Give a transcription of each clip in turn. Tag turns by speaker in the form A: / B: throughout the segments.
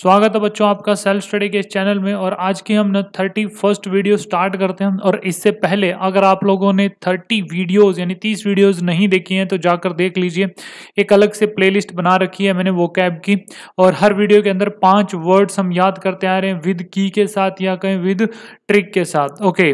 A: स्वागत है बच्चों आपका सेल्फ स्टडी के इस चैनल में और आज की हम थर्टी फर्स्ट वीडियो स्टार्ट करते हैं और इससे पहले अगर आप लोगों ने थर्टी वीडियोस यानी तीस वीडियोस नहीं देखी हैं तो जाकर देख लीजिए एक अलग से प्लेलिस्ट बना रखी है मैंने वो कैब की और हर वीडियो के अंदर पाँच वर्ड्स हम याद करते आ रहे हैं विद की के साथ या कहीं विद ट्रिक के साथ ओके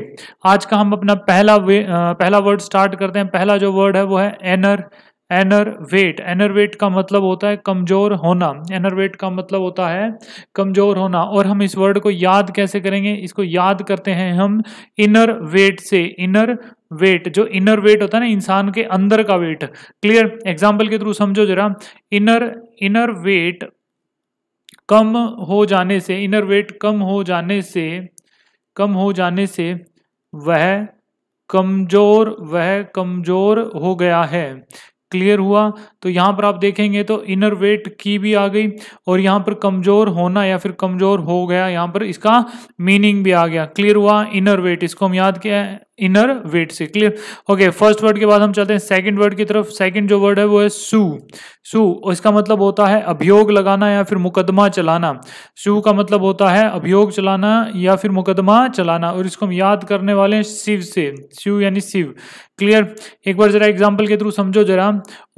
A: आज का हम अपना पहला वे, पहला वर्ड स्टार्ट करते हैं पहला जो वर्ड है वो है एनर एनरवेट एनरवेट का मतलब होता है कमज़ोर होना एनरवेट का मतलब होता है कमज़ोर होना और हम इस वर्ड को याद कैसे करेंगे इसको याद करते हैं हम इनर वेट से इनर वेट जो इनर वेट होता है ना इंसान के अंदर का वेट क्लियर एग्जाम्पल के थ्रू समझो जरा इनर इनर वेट कम हो जाने से इनर वेट कम हो जाने से कम हो जाने से वह कमज़ोर वह कमज़ोर हो गया है क्लियर हुआ तो यहाँ पर आप देखेंगे तो इनर वेट की भी आ गई और यहाँ पर कमज़ोर होना या फिर कमज़ोर हो गया यहाँ पर इसका मीनिंग भी आ गया क्लियर हुआ इनर वेट इसको हम याद किया इनर वेट से क्लियर ओके फर्स्ट वर्ड के बाद हम चलते हैं सेकंड वर्ड की तरफ सेकंड जो वर्ड है वो है सू सू इसका मतलब होता है अभियोग लगाना या फिर मुकदमा चलाना सू का मतलब होता है अभियोग चलाना या फिर मुकदमा चलाना और इसको हम याद करने वाले हैं शिव से शिव यानी शिव क्लियर एक बार जरा एग्जाम्पल के थ्रू समझो जरा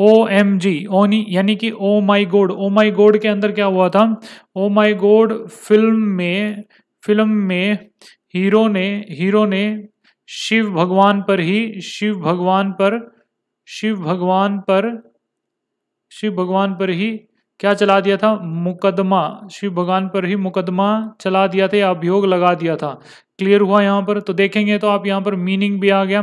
A: ओ एम जी ओनी यानी कि ओ माई गोड ओ माई गोड के अंदर क्या हुआ था ओ माई गोड फिल्म में फिल्म में हीरो ने हीरो ने शिव भगवान पर ही शिव भगवान पर शिव भगवान पर शिव भगवान पर ही क्या चला दिया था मुकदमा शिव भगवान पर ही मुकदमा चला दिया था या अभियोग लगा दिया था क्लियर हुआ यहाँ पर तो देखेंगे तो आप यहाँ पर मीनिंग भी आ गया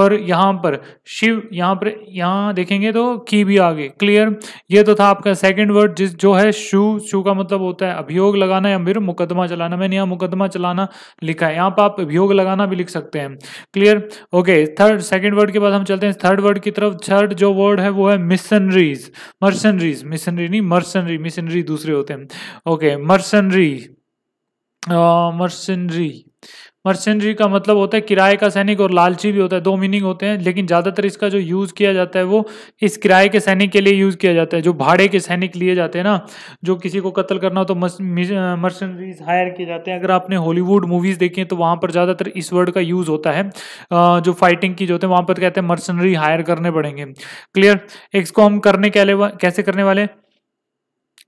A: और यहाँ पर शिव यहाँ पर यहाँ देखेंगे तो की भी आ गई क्लियर ये तो था आपका सेकंड वर्ड जिस जो है शू शू का मतलब होता है अभियोग लगाना या फिर मुकदमा चलाना मैंने यहाँ मुकदमा चलाना लिखा है यहाँ पर आप अभियोग लगाना भी लिख सकते हैं clear okay third second word के बाद हम चलते हैं थर्ड वर्ड की तरफ थर्ड जो वर्ड है वो है मिशनरीज मर्सनरीज मिशनरी नहीं मर्सनरी मिशनरी दूसरे होते हैं ओके मर्सनरी मर्सनरी मर्सनरी का मतलब होता है किराए का सैनिक और लालची भी होता है दो मीनिंग होते हैं लेकिन ज़्यादातर इसका जो यूज़ किया जाता है वो इस किराए के सैनिक के लिए यूज़ किया जाता है जो भाड़े के सैनिक लिए जाते हैं ना जो किसी को कत्ल करना हो तो मर्चेंड्रीज हायर किए जाते हैं अगर आपने हॉलीवुड मूवीज़ देखी तो वहाँ पर ज़्यादातर इस वर्ड का यूज़ होता है जो फाइटिंग की जो होते हैं वहाँ पर कहते हैं मर्सनरी हायर करने पड़ेंगे क्लियर हम करने के कैसे करने वाले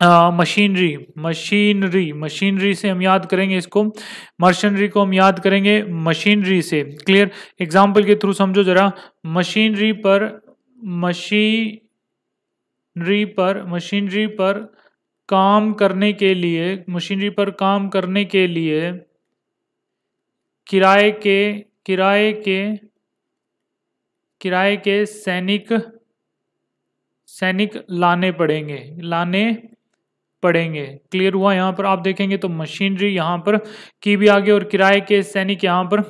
A: मशीनरी मशीनरी मशीनरी से हम याद करेंगे इसको मर्शनरी को हम याद करेंगे मशीनरी से क्लियर एग्जाम्पल के थ्रू समझो जरा मशीनरी पर मशीनरी पर मशीनरी पर काम करने के लिए मशीनरी पर काम करने के लिए किराए के किराए के किराए के सैनिक सैनिक लाने पड़ेंगे लाने पड़ेंगे क्लियर हुआ यहाँ पर आप देखेंगे तो मशीनरी यहाँ पर की भी आ गई और किराए के सैनिक यहाँ पर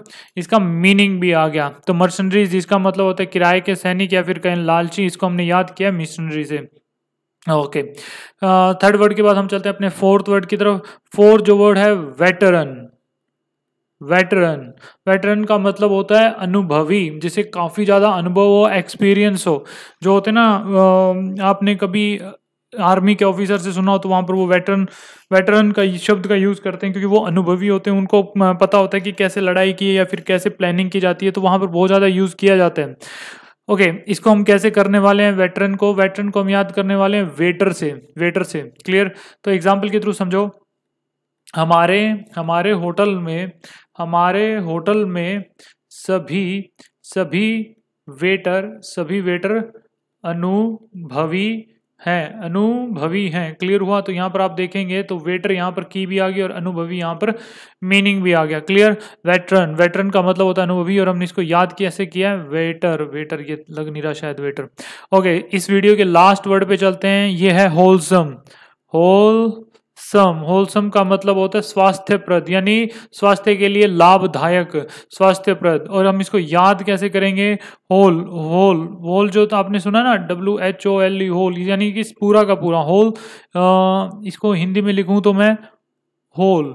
A: इसका मीनिंग भी आ गया तो मर्सनरीज जिसका मतलब होता है किराए के सैनिक या फिर कहीं लालची इसको हमने याद किया मिशनरी से ओके थर्ड वर्ड के बाद हम चलते हैं अपने फोर्थ वर्ड की तरफ फोर्थ जो वर्ड है वेटरन वेटरन वेटरन का मतलब होता है अनुभवी जिसे काफ़ी ज़्यादा अनुभव हो एक्सपीरियंस हो जो होते ना आपने कभी आर्मी के ऑफिसर से सुना हो तो वहाँ पर वो वेटरन वेटरन का शब्द का यूज़ करते हैं क्योंकि वो अनुभवी होते हैं उनको पता होता है कि कैसे लड़ाई की है या फिर कैसे प्लानिंग की जाती है तो वहाँ पर बहुत ज़्यादा यूज़ किया जाता है ओके okay, इसको हम कैसे करने वाले हैं वेटरन को वेटरन को हम याद करने वाले हैं वेटर से वेटर से क्लियर तो एग्जाम्पल के थ्रू समझो हमारे हमारे होटल में हमारे होटल में सभी सभी वेटर सभी वेटर अनुभवी है अनुभवी है क्लियर हुआ तो यहाँ पर आप देखेंगे तो वेटर यहाँ पर की भी आ गई और अनुभवी यहाँ पर मीनिंग भी आ गया क्लियर वेटरन वेटरन का मतलब होता है अनुभवी और हमने इसको याद कैसे किया है वेटर वेटर ये लग नहीं रहा शायद वेटर ओके इस वीडियो के लास्ट वर्ड पे चलते हैं ये है होलसम होल सम होलसम का मतलब होता है स्वास्थ्यप्रद यानी स्वास्थ्य के लिए लाभदायक स्वास्थ्यप्रद और हम इसको याद कैसे करेंगे होल होल होल जो तो आपने सुना ना W H O L E whole यानी कि पूरा का पूरा होल इसको हिंदी में लिखूं तो मैं होल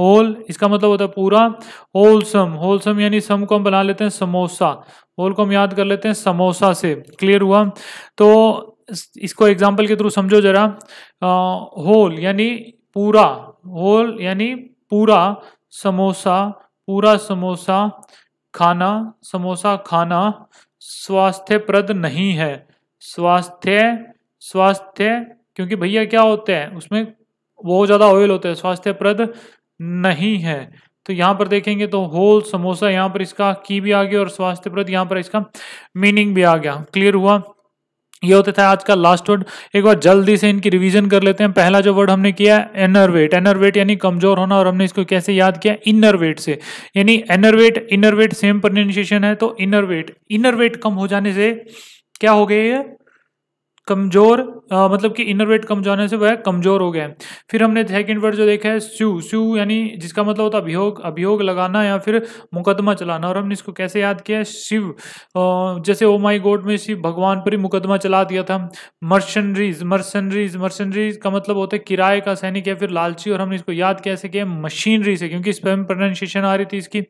A: होल इसका मतलब होता है पूरा होलसम होलसम यानी सम को हम बना लेते हैं समोसा होल को हम याद कर लेते हैं समोसा से क्लियर हुआ तो इसको एग्जाम्पल के थ्रू समझो जरा होल यानी पूरा होल यानी पूरा समोसा पूरा समोसा खाना समोसा खाना स्वास्थ्यप्रद नहीं है स्वास्थ्य स्वास्थ्य क्योंकि भैया क्या होते हैं उसमें बहुत ज़्यादा ऑयल होता है स्वास्थ्यप्रद नहीं है तो यहाँ पर देखेंगे तो होल समोसा यहाँ पर इसका की भी आ गया और स्वास्थ्यप्रद यहाँ पर इसका मीनिंग भी आ गया क्लियर हुआ ये होता था आज का लास्ट वर्ड एक बार जल्दी से इनकी रिवीजन कर लेते हैं पहला जो वर्ड हमने किया एनरवेट एनरवेट यानी कमजोर होना और हमने इसको कैसे याद किया इनरवेट से यानी एनरवेट इनरवेट सेम प्रोनाउंसिएशन है तो इनरवेट इनरवेट कम हो जाने से क्या हो गया ये कमजोर मतलब कि इनर वेट कम जाने से वह कमजोर हो गया है फिर हमने सेकेंड वर्ड जो देखा है स्यू स्यू यानी जिसका मतलब होता है अभियोग अभियोग लगाना या फिर मुकदमा चलाना और हमने इसको कैसे याद किया शिव आ, जैसे ओ माई गॉड में शिव भगवान पर ही मुकदमा चला दिया था मर्शनरीज मर्शनरीज मर्शनरीज का मतलब होता है किराए का सैनिक या फिर लालची और हमने इसको याद कैसे किया मशीनरी से क्योंकि इस पर प्रोनाउंसिएशन आ रही थी इसकी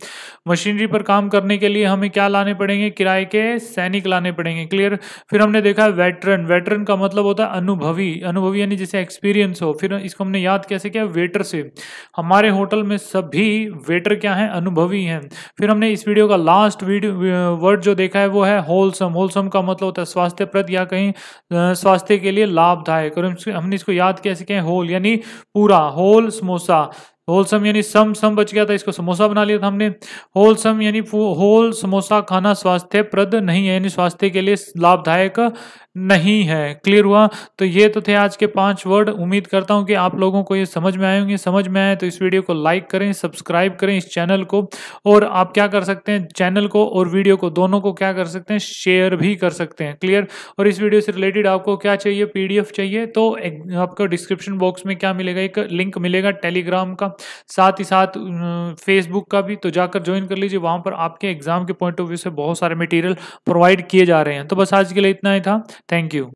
A: मशीनरी पर काम करने के लिए हमें क्या लाने पड़ेंगे किराए के सैनिक लाने पड़ेंगे क्लियर फिर हमने देखा वेटरन वेटर वेटरन का मतलब होता है अनुभवी अनुभवी यानी जैसे एक्सपीरियंस हो फिर इसको हमने याद कैसे किया वेटर से हमारे होटल में सभी वेटर क्या हैं अनुभवी हैं फिर हमने इस वीडियो का लास्ट वीडियो वर्ड जो देखा है वो है होलसम होलसम का मतलब होता है स्वास्थ्यप्रद या कहीं स्वास्थ्य के लिए लाभदायक और हमने इसको याद कैसे किया होल यानी पूरा होल समोसा होलसम यानी सम सम बच गया था इसको समोसा बना लिया था हमने होलसम यानी होल समोसा खाना स्वास्थ्यप्रद नहीं है यानी स्वास्थ्य के लिए लाभदायक नहीं है क्लियर हुआ तो ये तो थे आज के पांच वर्ड उम्मीद करता हूँ कि आप लोगों को ये समझ में आए होंगे समझ में आए तो इस वीडियो को लाइक करें सब्सक्राइब करें इस चैनल को और आप क्या कर सकते हैं चैनल को और वीडियो को दोनों को क्या कर सकते हैं शेयर भी कर सकते हैं क्लियर और इस वीडियो से रिलेटेड आपको क्या चाहिए पी चाहिए तो आपको डिस्क्रिप्शन बॉक्स में क्या मिलेगा एक लिंक मिलेगा टेलीग्राम का साथ ही साथ फेसबुक का भी तो जाकर ज्वाइन कर लीजिए वहाँ पर आपके एग्जाम के पॉइंट ऑफ व्यू से बहुत सारे मटेरियल प्रोवाइड किए जा रहे हैं तो बस आज के लिए इतना ही था थैंक यू